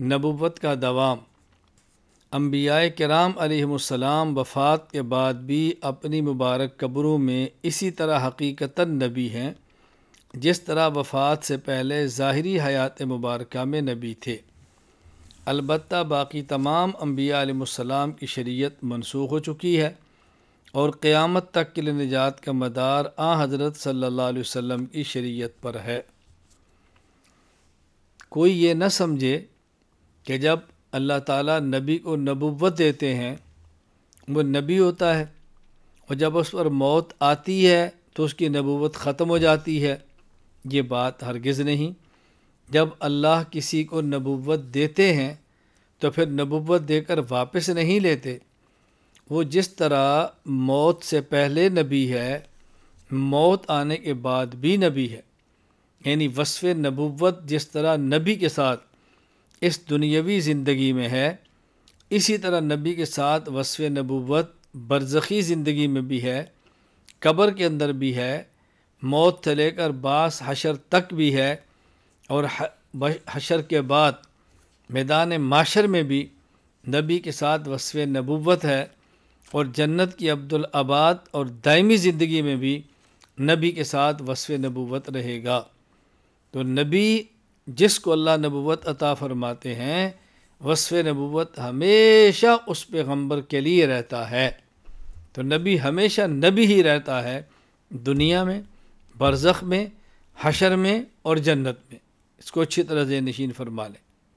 नबूत का दवाम अम्बिया कराम अलैहिस्सलाम वफ़ात के बाद भी अपनी मुबारक कब्रों में इसी तरह हकीकता नबी हैं जिस तरह वफ़ात से पहले ज़ाहरी हयात मुबारक में नबी थे अलबत् बाकी तमाम अम्बिया आलम की शरीयत मनसूख हो चुकी है और क़्यामत तक के लिए निजात का मदार आ हज़रत सल्ला वम की शरीयत पर है कोई ये न समझे कि जब अल्लाह ताला नबी को नबुवत देते हैं वो नबी होता है और जब उस पर मौत आती है तो उसकी नबूवत ख़त्म हो जाती है ये बात हरगिज़ नहीं जब अल्लाह किसी को नबूवत देते हैं तो फिर नबूवत देकर वापस नहीं लेते वो जिस तरह मौत से पहले नबी है मौत आने के बाद भी नबी है यानी वसफ़ नबूवत जिस तरह नबी के साथ इस दुनियावी ज़िंदगी में है इसी तरह नबी के साथ वसफ़ नबूत बरज़ख़ी ज़िंदगी में भी है कब्र के अंदर भी है मौत से लेकर बास हशर तक भी है और हशर के बाद मैदान माशर में भी नबी के साथ वसफ़ नबूत है और जन्नत की अब्दुल आबाद और दायमी ज़िंदगी में भी नबी के साथ वसफ़ नबूत रहेगा तो नबी जिसको अल्लाह नबूत अता फ़रमाते हैं वसफ़ नबूत हमेशा उस पैगम्बर के लिए रहता है तो नबी हमेशा नबी ही रहता है दुनिया में बरज़ में हशर में और जन्नत में इसको अच्छी तरह से नशीन फरमा लें